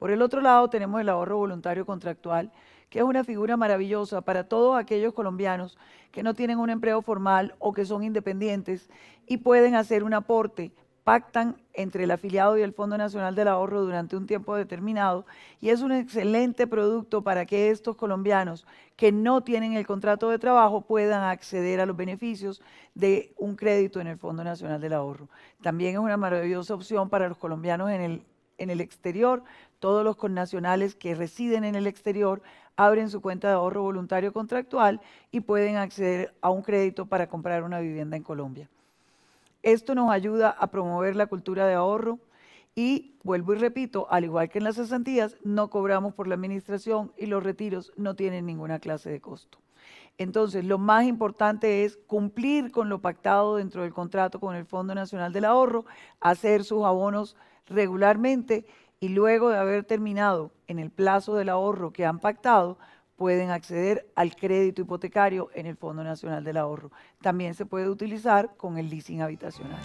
Por el otro lado, tenemos el ahorro voluntario contractual, que es una figura maravillosa para todos aquellos colombianos que no tienen un empleo formal o que son independientes y pueden hacer un aporte pactan entre el afiliado y el Fondo Nacional del Ahorro durante un tiempo determinado y es un excelente producto para que estos colombianos que no tienen el contrato de trabajo puedan acceder a los beneficios de un crédito en el Fondo Nacional del Ahorro. También es una maravillosa opción para los colombianos en el en el exterior. Todos los connacionales que residen en el exterior abren su cuenta de ahorro voluntario contractual y pueden acceder a un crédito para comprar una vivienda en Colombia. Esto nos ayuda a promover la cultura de ahorro y, vuelvo y repito, al igual que en las cesantías, no cobramos por la administración y los retiros no tienen ninguna clase de costo. Entonces, lo más importante es cumplir con lo pactado dentro del contrato con el Fondo Nacional del Ahorro, hacer sus abonos regularmente y luego de haber terminado en el plazo del ahorro que han pactado, pueden acceder al crédito hipotecario en el Fondo Nacional del Ahorro. También se puede utilizar con el leasing habitacional.